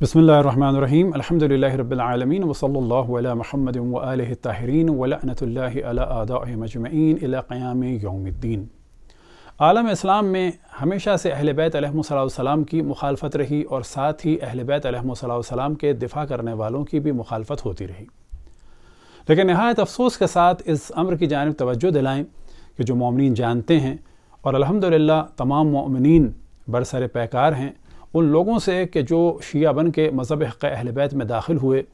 बसमीम् अल्हम्दुलिल्लाह रब्बिलआलमीन वसल्लल्लाहु अला मुहम्मद व आलिहि ताहिरीन व लअनतुल्लाहि अला आदाए मजमईन इला क़याम यौमिद्दीन आलम इस्लाम में हमेशा से अहल बैत सलाम की मुखालफत रही और साथ ही अहल बैत सलाम के दिफा करने वालों की भी मुखालफत होती रही लेकिन नहायत अफसोस के साथ इस अम्र की जानब तोज्जो दिलाएँ कि जो ममिन जानते हैं और अलहमदिल्ला तमाम ममिन बरसर पैकार हैं उन लोगों से कि जो शिया बन के मज़हब हक़ अहल बैत में दाखिल हुए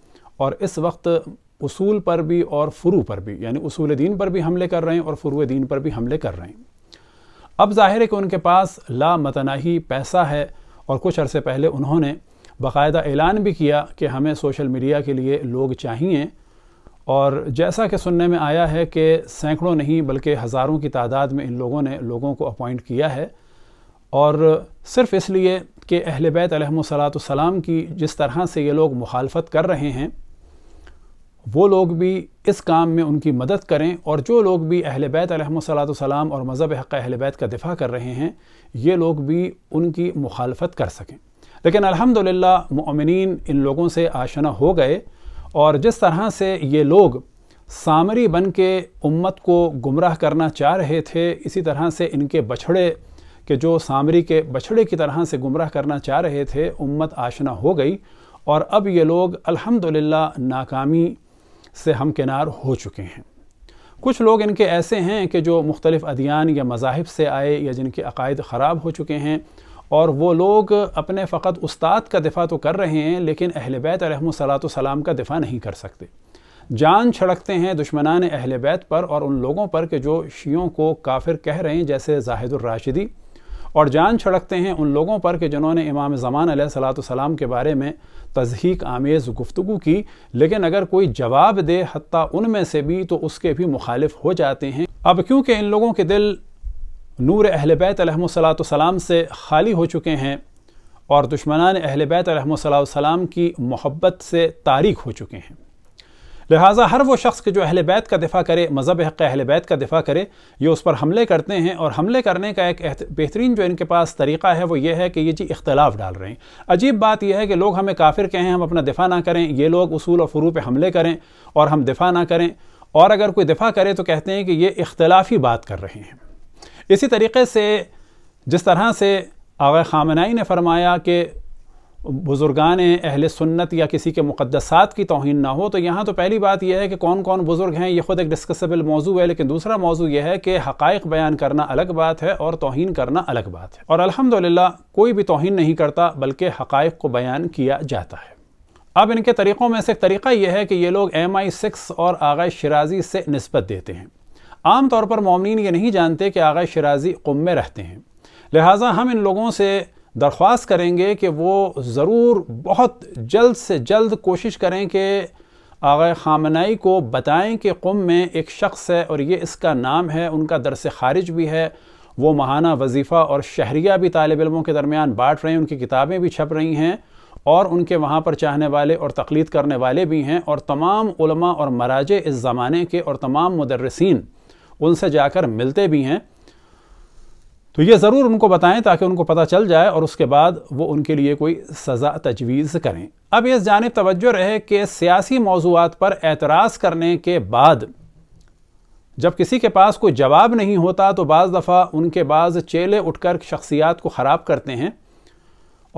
और इस वक्त उसूल पर भी और फ़रू पर भी यानी उसूल दीन पर भी हमले कर रहे हैं और फ़रू दीन पर भी हमले कर रहे हैं अब ज़ाहिर है कि उनके पास ला मतनाही पैसा है और कुछ अरसे पहले उन्होंने बाकायदा ऐलान भी किया कि हमें सोशल मीडिया के लिए लोग चाहिए और जैसा कि सुनने में आया है कि सैकड़ों नहीं बल्कि हज़ारों की तादाद में इन लोगों ने लोगों को अपॉइंट किया है और सिर्फ इसलिए कि अहल बैत सलाम की जिस तरह से ये लोग मुखालफत कर रहे हैं वो लोग भी इस काम में उनकी मदद करें और जो लोग भी अहल बैत सलाम और मज़हब हक़ अहल बैत का दिफा कर रहे हैं ये लोग भी उनकी मुखालफत कर सकें लेकिन अल्हम्दुलिल्लाह ममिन इन लोगों से आशना हो गए और जिस तरह से ये लोग सामरी बन के उम्मत को गुमराह करना चाह रहे थे इसी तरह से इनके बछड़े कि जो सामरी के बछड़े की तरह से गुमराह करना चाह रहे थे उम्मत आशना हो गई और अब ये लोग अल्हम्दुलिल्लाह नाकामी से हमकिनार हो चुके हैं कुछ लोग इनके ऐसे हैं कि जो मुख्तलिफ़ अदियान या मजाहब से आए या जिनके अकायद ख़राब हो चुके हैं और वो लोग अपने फ़कत उस्ताद का दिफा तो कर रहे हैं लेकिन अहल बैत सलात सलाम का दिफा नहीं कर सकते जान छड़कते हैं दुश्मनान अहल बैत पर और उन लोगों पर कि जो शियों को काफिर कह रहे हैं जैसे जाहिदुर्राशिदी और जान छिड़कते हैं उन लोगों पर कि जिन्होंने इमाम ज़मान सलाम के बारे में तजहीक आमेज़ गुफ्तु की लेकिन अगर कोई जवाब दे हती उनमें से भी तो उसके भी मुखालिफ हो जाते हैं अब क्योंकि इन लोगों के दिल नूर अहल बैत सलाम से खाली हो चुके हैं और दुश्मनान अहल बैत सलाम की मोहब्बत से तारीख हो चुके हैं लिहाजा हर वो शख्स के जो अहल बैत का दिफा करे मज़हब हक़ अहल बैत का दिफा करे ये उस पर हमले करते हैं और हमले करने का एक बेहतरीन जो इनके पास तरीका है वो ये है कि ये जी इख्तलाफ डाल रहे हैं अजीब बात यह है कि लोग हमें काफिर कहें हम अपना दिफा ना करें ये लोग असूल और फ़रू पर हमले करें और हम दिफा ना करें और अगर कोई दिफा करे तो कहते हैं कि ये इख्तलाफी बात कर रहे हैं इसी तरीके से जिस तरह से आगे खामनाई ने फरमाया कि बुज़ुर्गान अहल सुन्नत या किसी के मुक़दसात की तोहन ना हो तो यहाँ तो पहली बात यह है कि कौन कौन बुज़ुर्ग हैं ये ख़ुद एक डिस्कसबल मौजू है लेकिन दूसरा मौजू यह है कि हक़ बयान करना अलग बात है और तोहन करना अलग बात है और अलहमदिल्ला कोई भी तोहन नहीं करता बल्कि हक़ को बयान किया जाता है अब इनके तरीक़ों में से एक तरीका यह है कि ये लोग एम आई सिक्स और आगे शराजी से नस्बत देते हैं आम तौर पर ममिन ये नहीं जानते कि आगे शराजी कुम में रहते हैं लिहाजा हम इन लोगों से दरख्वास्त करेंगे कि वो ज़रूर बहुत जल्द से जल्द कोशिश करें कि आगे खामनाई को बताएं कि कुम में एक शख्स है और ये इसका नाम है उनका दरस खारिज भी है वो महाना वजीफ़ा और शहरिया भी तालब इलमों के दरमियान बांट रहे हैं उनकी किताबें भी छप रही हैं और उनके वहाँ पर चाहने वाले और तकलीद करने वाले भी हैं और तमाम उलमा और मराज इस ज़माने के और तमाम मदरसिन उनसे जाकर मिलते भी हैं तो ये ज़रूर उनको बताएं ताकि उनको पता चल जाए और उसके बाद वो उनके लिए कोई सज़ा तजवीज़ करें अब इस जानब तवज्जो रहे कि सियासी मौजूद पर एतराज़ करने के बाद जब किसी के पास कोई जवाब नहीं होता तो बज़ दफ़ा उनके बाद चेले उठकर शख्सियात को ख़राब करते हैं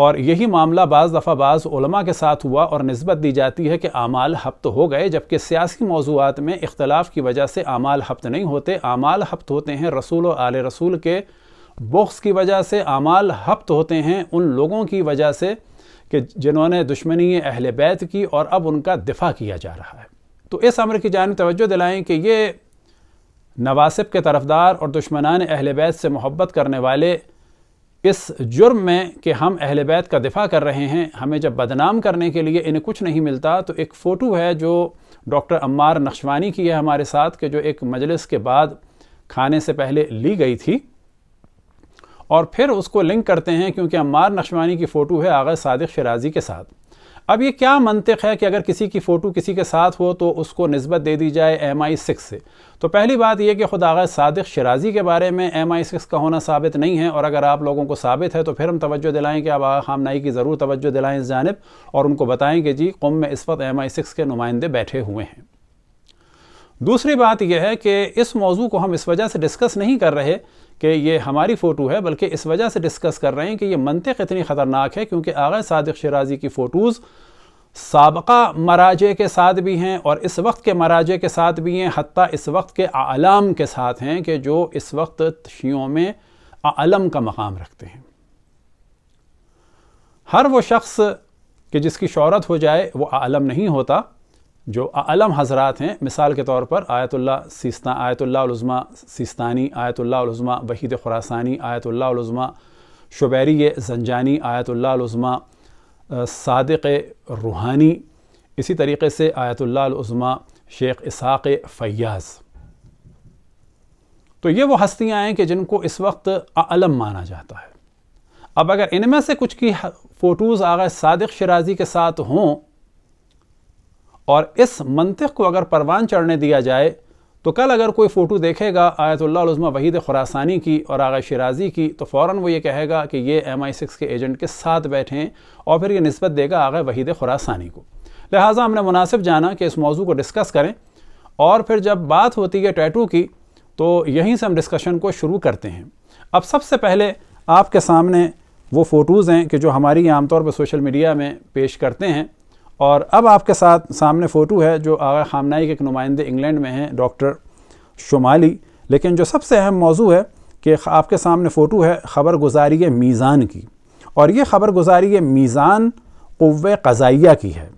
और यही मामला बज़ दफ़ा बाज़ के साथ हुआ और नस्बत दी जाती है कि आमाल हफ्त हो गए जबकि सियासी मौजूद में इख्तलाफ की वजह से आमाल हफ्त नहीं होते आमाल हफ्त होते हैं रसूल और आल रसूल के बोक्स की वजह से अमाल हफ्त होते हैं उन लोगों की वजह से कि जिन्होंने दुश्मनी अहल बैत की और अब उनका दिफा किया जा रहा है तो इस अमर की जान तोज्जो दिलाएँ कि ये नवासिब के तरफदार और दुश्मनान अहल बैत से मोहब्बत करने वाले इस जुर्म में कि हम अहल बैत का दिफा कर रहे हैं हमें जब बदनाम करने के लिए इन्हें कुछ नहीं मिलता तो एक फ़ोटो है जो डॉक्टर अम्मार नक्शवानी की है हमारे साथ कि जो एक मजलिस के बाद खाने से पहले ली गई थी और फिर उसको लिंक करते हैं क्योंकि अम्मार नक्शवानी की फ़ोटो है आगे सदक शराजी के साथ अब ये क्या मनतिक है कि अगर किसी की फ़ोटो किसी के साथ हो तो उसको नस्बत दे दी जाए एम आई सिक्स से तो पहली बात यह कि खुद आगे सदक शराजी के बारे में एम आई सिक्स का होना साबित नहीं है और अगर आप लोगों को साबित है तो फिर हम तवज्जो दिलाएं कि आप खाम खामनाई की ज़रूर तवज्जो दिलाएं इस जानब और उनको बताएं कि जी कुम में इस वक्त एम आई सिक्स के नुमाइंदे बैठे हुए हैं दूसरी बात यह है कि इस मौजू को हम इस वजह से डिस्कस नहीं कर रहे कि ये हमारी फ़ोटो है बल्कि इस वजह से डिस्कस कर रहे हैं कि ये मनतक इतनी ख़तरनाक है क्योंकि आगे सदक शराजी की फ़ोटोज़ सबका मराजे के साथ भी हैं और इस वक्त के मराजे के साथ भी हैं हती इस वक्त के आलम के साथ हैं कि जो इस वक्त शियों में आलम का मकाम रखते हैं हर वो शख्स कि जिसकी शहरत हो जाए वो आलम नहीं होता जो अलम हजरात हैं मिसाल के तौर पर Ayatollah Sista Ayatollah Uzma Sistani Ayatollah Uzma Vahid Khorasani Ayatollah Uzma Shubairi Zanjani Ayatollah Uzma Sadegh Rouhani इसी तरीके से आयतुल्लाज़मा शेख इसाक फ़याज़ तो ये वो हस्तियाँ हैं कि जिनको इस वक्त अलम माना जाता है अब अगर इनमें से कुछ की फ़ोटोज़ अगर सादक शराजी के साथ हों और इस मंतिक को अगर परवान चढ़ने दिया जाए तो कल अगर कोई फ़ोटो देखेगा आयतुल्लाज़मा वहीद खुरासानी की और आगा शराजी की तो फ़ौर वो ये कहेगा कि ये एम आई सिक्स के एजेंट के साथ हैं और फिर ये नस्बत देगा आगा वहीद खुरासानी को लिहाजा हमने मुनासिब जाना कि इस मौजू को डिस्कस करें और फिर जब बात होती है टैटू की तो यहीं से हम डिस्कशन को शुरू करते हैं अब सबसे पहले आपके सामने वो फ़ोटोज़ हैं कि जो हमारी आमतौर पर सोशल मीडिया में पेश करते हैं और अब आपके साथ सामने फ़ोटो है जो आगा खामनाई के एक नुमाइंदे इंग्लैंड में हैं डॉक्टर शुमाली लेकिन जो सबसे अहम मौजू है कि आपके सामने फ़ोटो है ख़बर गुजारी मीज़ान की और ये ख़बर गुजारी मीज़ान उव क़ज़ाइया की है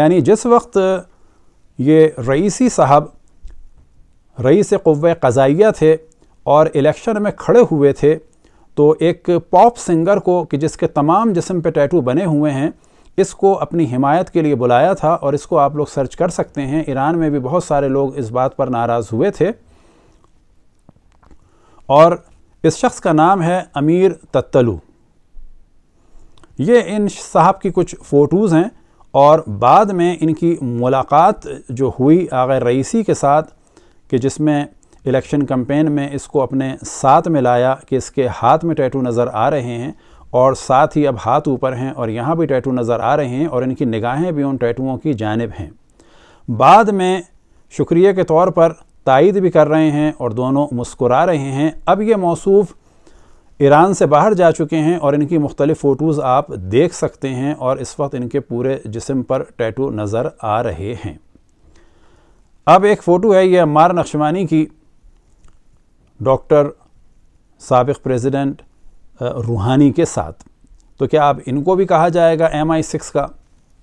यानी जिस वक्त ये रईसी साहब रईस क़व क़ज़ाइया थे और इलेक्शन में खड़े हुए थे तो एक पॉप सिंगर को कि जिसके तमाम जिसम पे टैटू बने हुए हैं इसको अपनी हिमायत के लिए बुलाया था और इसको आप लोग सर्च कर सकते हैं ईरान में भी बहुत सारे लोग इस बात पर नाराज़ हुए थे और इस शख्स का नाम है अमीर तत्तलू ये इन साहब की कुछ फ़ोटोज़ हैं और बाद में इनकी मुलाकात जो हुई आगे रईसी के साथ कि जिसमें इलेक्शन कम्पेन में इसको अपने साथ में लाया कि इसके हाथ में टैटू नज़र आ रहे हैं और साथ ही अब हाथ ऊपर हैं और यहाँ भी टैटू नज़र आ रहे हैं और इनकी निगाहें भी उन टैटुओं की जानब हैं बाद में शुक्रिया के तौर पर तइद भी कर रहे हैं और दोनों मुस्कुरा रहे हैं अब ये मौसूफ़ ईरान से बाहर जा चुके हैं और इनकी मुख्तलिफ़ फ़ोटोज़ आप देख सकते हैं और इस वक्त इनके पूरे जिसम पर टैटू नज़र आ रहे हैं अब एक फ़ोटो है ये मार नक्शमानी की डॉक्टर सबक प्रेसिडेंट रूहानी के साथ तो क्या अब इनको भी कहा जाएगा एम आई सिक्स का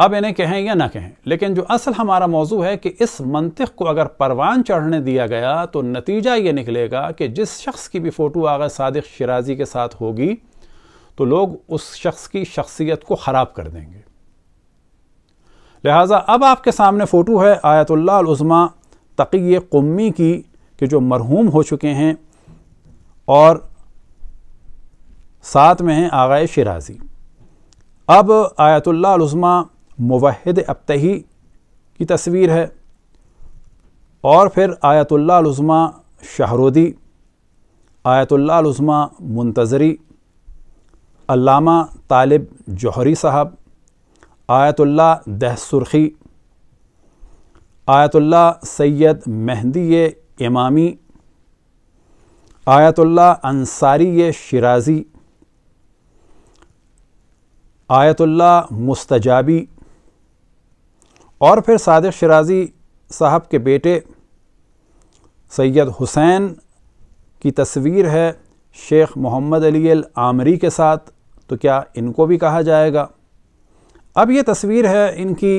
अब इन्हें कहें या ना कहें लेकिन जो असल हमारा मौजू है कि इस मंतिक को अगर परवान चढ़ने दिया गया तो नतीजा ये निकलेगा कि जिस शख्स की भी फ़ोटो अगर सादिक शराजी के साथ होगी तो लोग उस शख्स की शख्सियत को ख़राब कर देंगे लिहाजा अब आपके सामने फ़ोटो है आयतुल्लाज़मा तकी कम्मी की कि जो मरहूम हो चुके हैं और साथ में हैं आगाए शराजी अब आयतुल्लाज़मा मुवहद अबतही की तस्वीर है और फिर आयतुल्लाज़मा शाहरुदी आयतुल्लाज़मा मुंतज़री अल्लामा तालिब जौहरी साहब Ayatollah Dehsorkhi Ayatollah Sayyed Mahdi Emami Ayatollah Ansari Shirazi Ayatollah Mostajabi और फिर सादिक शराजी साहब के बेटे सैयद हुसैन की तस्वीर है शेख मोहम्मद अली अल आमरी के साथ तो क्या इनको भी कहा जाएगा अब ये तस्वीर है इनकी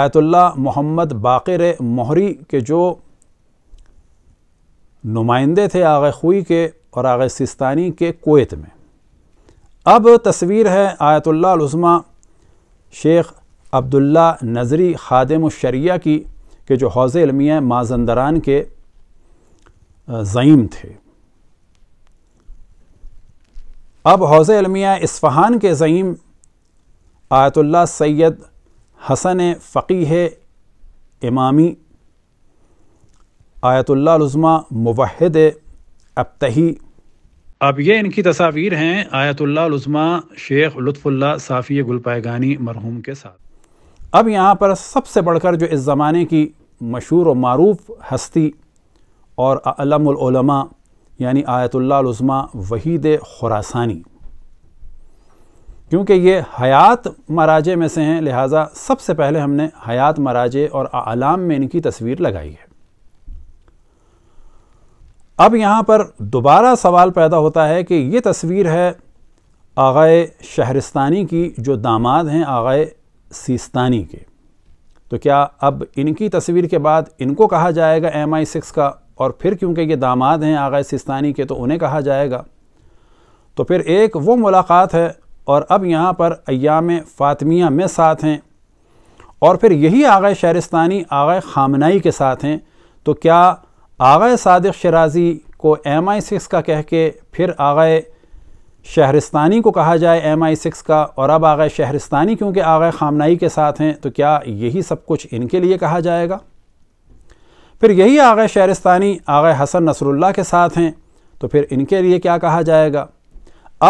आयतुल्ला मोहम्मद बाकर मोहरी के जो नुमाइंदे थे आगे खुई के और आगे सिस्तानी के कोत में अब तस्वीर है आयतुल्लाज़मा शेख अब्दुल्ला नज़री ख़ादम शरिया की के जो हौज़ इलमिया माजंदरान के ज़ईम थे अब हौज़ इलमिया इसफ़हान के ज़ईम Ayatollah Sayyed Hassan Faqih Emami Ayatollah Uzma Movahed Abtahi अब ये इनकी तस्वीर हैं आयतुल्लाज़मा शेख लुत्फुल्ला साफ़ी गुलपायगानी मरहूम के साथ अब यहाँ पर सबसे बढ़कर जो इस ज़माने की मशहूर और मरूफ हस्ती और अलमा यानी आयतुल्लाज़मा वहीद खुरासानी क्योंकि ये हयात मराजे में से हैं लिहाजा सबसे पहले हमने हयात मराजे और आलाम में इनकी तस्वीर लगाई है अब यहाँ पर दोबारा सवाल पैदा होता है कि ये तस्वीर है आगे शहरस्तानी की जो दामाद हैं आगे सीस्तानी के तो क्या अब इनकी तस्वीर के बाद इनको कहा जाएगा एम आई सिक्स का और फिर क्योंकि ये दामाद हैं आगे सिस्तानी के तो उन्हें कहा जाएगा तो फिर एक वो मुलाकात है और अब यहाँ पर अयाम फ़ातमिया में साथ हैं और फिर यही आगे शहरस्तानी आगे खामनाई के साथ हैं तो क्या आगे सादक शराजी को एम आई सिक्स का कह के फिर आगे शहरस्तानी को कहा जाए एम आई सिक्स का और अब आगे शहरस्तानी क्योंकि आगे खामनाई के साथ हैं तो क्या यही सब कुछ इनके लिए कहा जाएगा फिर यही आगे शहरस्तानी आगे हसन नसरुल्ला के साथ हैं तो फिर इनके लिए क्या कहा जाएगा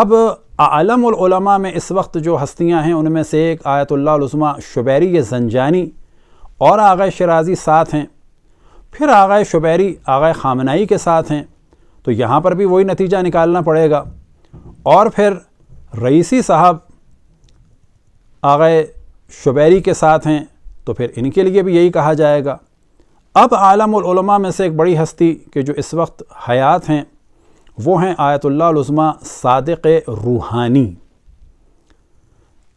अब आलमा में इस वक्त जो हस्तियां हैं उनमें से एक आयतुल्लामा शुबैरी जंजानी और आगे शराजी साथ हैं फिर आगा शुबैरी आगा खामनाई के साथ हैं तो यहाँ पर भी वही नतीजा निकालना पड़ेगा और फिर रईसी साहब आगे शुबैरी के साथ हैं तो फिर इनके लिए भी यही कहा जाएगा अब आलमा में से एक बड़ी हस्ती के जो इस वक्त हयात हैं वो हैं आयतुल्लाज़मा सादक रूहानी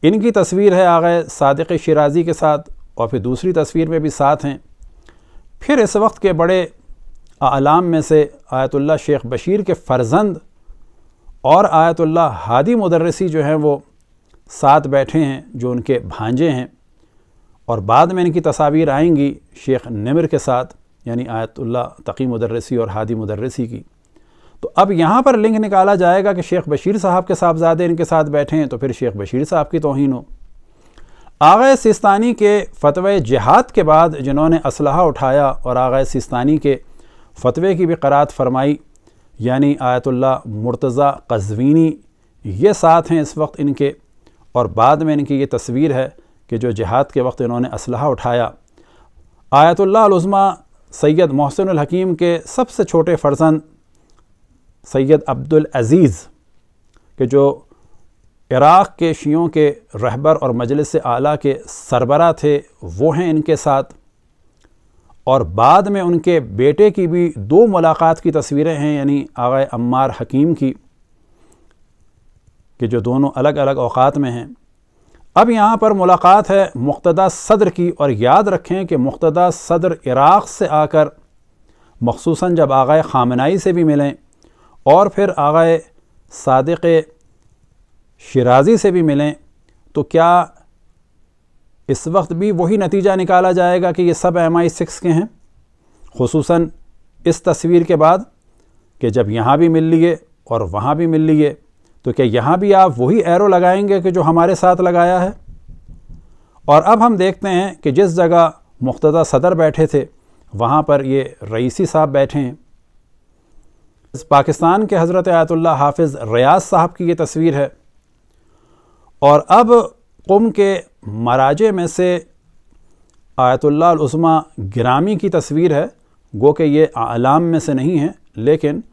इनकी तस्वीर है आगे सादक शराजी के साथ और फिर दूसरी तस्वीर में भी साथ हैं फिर इस वक्त के बड़े आलाम में से आयतुल्ला शेख बशीर के फ़र्जंद और आयतुल्ला हादी मदरसी जो हैं वो साथ बैठे हैं जो उनके भांजे हैं और बाद में इनकी तस्वीर आएंगी शेख नमर के साथ यानी आयतुल्ला तकी मदरसी और हादी मदरसी की तो अब यहाँ पर लिंक निकाला जाएगा कि शेख बशीर साहब के साहबजादे इनके साथ बैठे हैं तो फिर शेख बशीर साहब की तोहन हो आगे सिस्तानी के फतवे जिहाद के बाद जिन्होंने इसलह उठाया और आगे सिस्तानी के फतवे की भी करात फरमाई यानी आयतुल्ला मुर्तज़ा कजवीनी ये साथ हैं इस वक्त इनके और बाद में इनकी ये तस्वीर है कि जो जिहाद के वक्त इन्होंने इसलह उठाया आयतुल्लाज़मा सैयद मोहसिन हकीम के सबसे छोटे फर्जंद सैयद अब्दुल अज़ीज़ के जो इराक़ के शियों के रहबर और मजलिस आला के सरबरा थे वो हैं इनके साथ और बाद में उनके बेटे की भी दो मुलाकात की तस्वीरें हैं यानी आगा अम्मार हकीम की कि जो दोनों अलग अलग अवात में हैं अब यहाँ पर मुलाकात है मुक्तदा सदर की और याद रखें कि मुक्तदा सदर इराक़ से आकर मखसूस जब आगा ख़ामनाई से भी मिलें और फिर आगा सदक़ शराजी से भी मिलें तो क्या इस वक्त भी वही नतीजा निकाला जाएगा कि ये सब एम आई सिक्स के हैं खसूस इस तस्वीर के बाद कि जब यहाँ भी मिल लिए और वहाँ भी मिल लिए तो क्या यहाँ भी आप वही एरो लगाएंगे कि जो हमारे साथ लगाया है और अब हम देखते हैं कि जिस जगह मुख्तदा सदर बैठे थे वहाँ पर ये रईसी साहब बैठे हैं पाकिस्तान के हज़रत आयतुल्ला हाफिज़ रियाज साहब की ये तस्वीर है और अब कुम के मराजे में से आयतुल्ला ग्रामी की तस्वीर है गो कि ये आलाम में से नहीं है लेकिन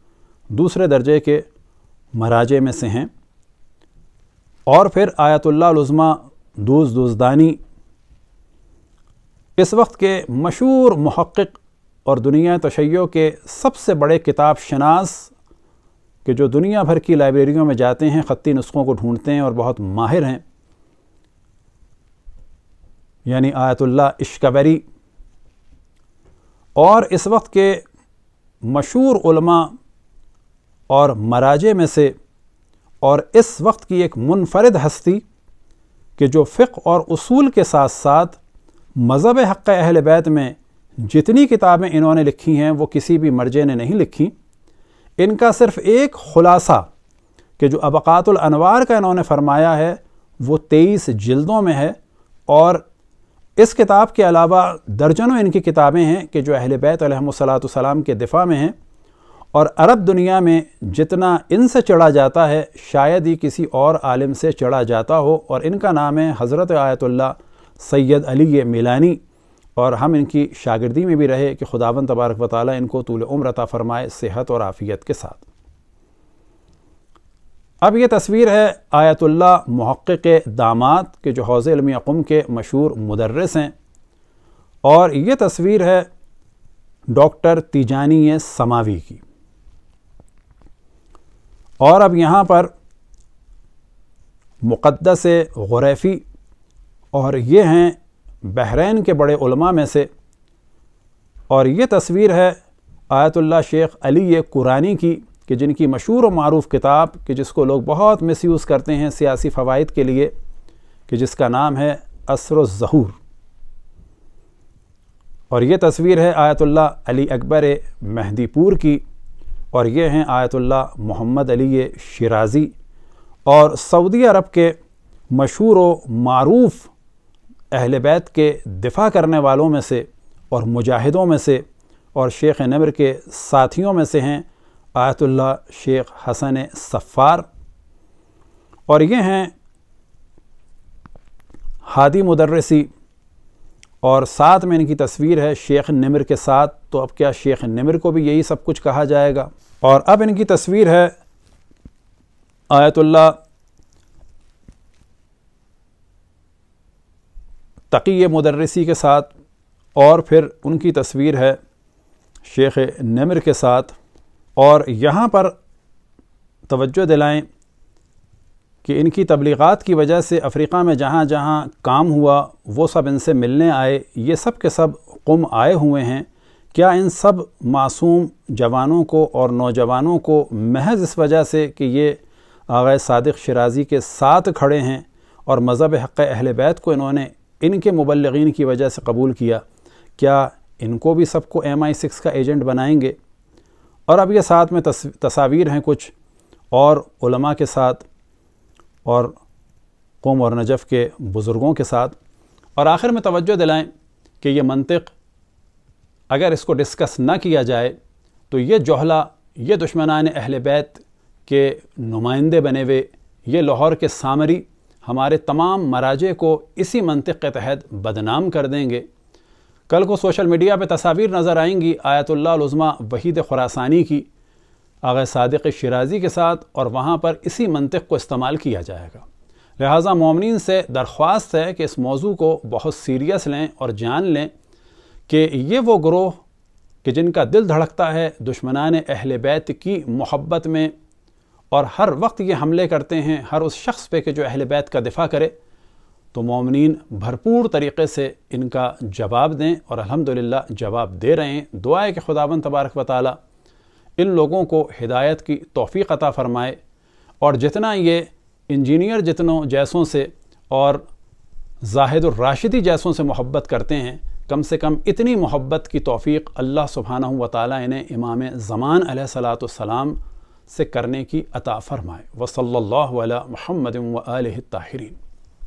दूसरे दर्जे के मराजे में से हैं और फिर आयतुल्ला दूस दूसदानी इस वक्त के मशहूर महक्क और दुनिया तशैयों के सबसे बड़े किताब शनास कि जो दुनिया भर की लाइब्रेरियों में जाते हैं ख़त्ती नुस्खों को ढूंढते हैं और बहुत माहिर हैं यानी आयतुल्ला इश्कबरी और इस वक्त के मशहूर उलमा और मराजे में से और इस वक्त की एक मुनफरद हस्ती कि जो फ़िक्र और उसूल के साथ साथ मज़हब हक़ अहल बैत में जितनी किताबें इन्होंने लिखी हैं वो किसी भी मर्जे ने नहीं लिखी इनका सिर्फ़ एक खुलासा कि जो अबकातुलनवार का इन्होंने फरमाया है वो तेईस जल्दों में है और इस किताब के अलावा दर्जनों इनकी किताबें हैं कि जो अहल बैत सलाम के दिफा में हैं और अरब दुनिया में जितना इनसे चढ़ा जाता है शायद ही किसी और आलिम से चढ़ा जाता हो और इनका नाम है हज़रत आयतुल्ला सैयद अली मिलानी और हम इनकी शागिर्दी में भी रहे कि खुदावन तबारक वाली इनको तूल उम्र अता फ़रमाए सेहत और आफ़ियत के साथ अब यह तस्वीर है आयतुल्ला महक़ दामाद के जो हौज़ इलमी अकुम के मशहूर मदर्रस हैं और ये तस्वीर है डॉक्टर तिजानी समावी की और अब यहाँ पर मुक़दस गुरैफ़ी और ये हैं बहरीन के बड़े उलमा में से और ये तस्वीर है आयतुल्ला शेख अली कुरानी की कि जिनकी मशहूर और मरूफ़ किताब कि जिसको लोग बहुत यूज़ करते हैं सियासी फ़वाद के लिए कि जिसका नाम है असर ज़हूर और ये तस्वीर है आयतुल्ला अली अकबर मेहदीपुर की और ये हैं आयतुल्ला मोहम्मद अली शिराज़ी और सऊदी अरब के मशहूर व मरूफ़ अहल बैत के दिफा करने वालों में से और मुजाहिदों में से और शेख नमर के साथियों में से हैं आयतुल्ला शेख हसन सफ़ार और ये हैं हादी मदरसी और साथ में इनकी तस्वीर है शेख नमर के साथ तो अब क्या शेख नमर को भी यही सब कुछ कहा जाएगा और अब इनकी तस्वीर है आयतुल्ला तकी मदरसी के साथ और फिर उनकी तस्वीर है शेख नमर के साथ और यहाँ पर तवज्जो दिलाएं कि इनकी तबलीगत की वजह से अफ्रीका में जहाँ जहाँ काम हुआ वो सब इनसे मिलने आए ये सब के सब कुम आए हुए हैं क्या इन सब मासूम जवानों को और नौजवानों को महज इस वजह से कि ये आगे सादिक शराजी के साथ खड़े हैं और मज़हब हक़ अहल बैत को इन्होंने इनके मुबलगिन की वजह से कबूल किया क्या इनको भी सबको एम आई सिक्स का एजेंट बनाएंगे और अब ये साथ में तस्वीर हैं कुछ और उलमा के साथ और कौम और नजफ़ के बुज़ुर्गों के साथ और आखिर में तवज्जो दिलाएं कि ये मनतिक अगर इसको डिस्कस ना किया जाए तो ये जोहला ये दुश्मनान अहल बैत के नुमाइंदे बने हुए ये लाहौर के सामरी हमारे तमाम मराजे को इसी मनतक के तहत बदनाम कर देंगे कल को सोशल मीडिया पर तस्वीर नज़र आएंगी आयतुल्लाज़मा वहीद खुरासानी की आगे सदक शराजी के साथ और वहाँ पर इसी मनतक को इस्तेमाल किया जाएगा लिहाजा ममिन से दरख्वास्त है कि इस मौजू को बहुत सीरियस लें और जान लें कि ये वो ग्रोह कि जिनका दिल धड़कता है दुश्मनान अहल बैत की मोहब्बत में और हर वक्त ये हमले करते हैं हर उस शख्स पे कि जो अहल बैत का दिफा करे तो ममिन भरपूर तरीक़े से इनका जवाब दें और अलहमदिल्ला जवाब दे रहे हैं दुआ है कि खुदावन तबारक वाली इन लोगों को हिदायत की तोफ़ी अता फ़रमाए और जितना ये इंजीनियर जितनों जैसों से और जाहिद और राशिदी जैसों से मोहब्बत करते हैं कम से कम इतनी मोहब्बत की तोफ़ी अल्लाह सुबहाना व ताली इन्हें इमाम ज़मान सलाम से करने की अता फरमाए वसल्ला महमद व आल ताहरीन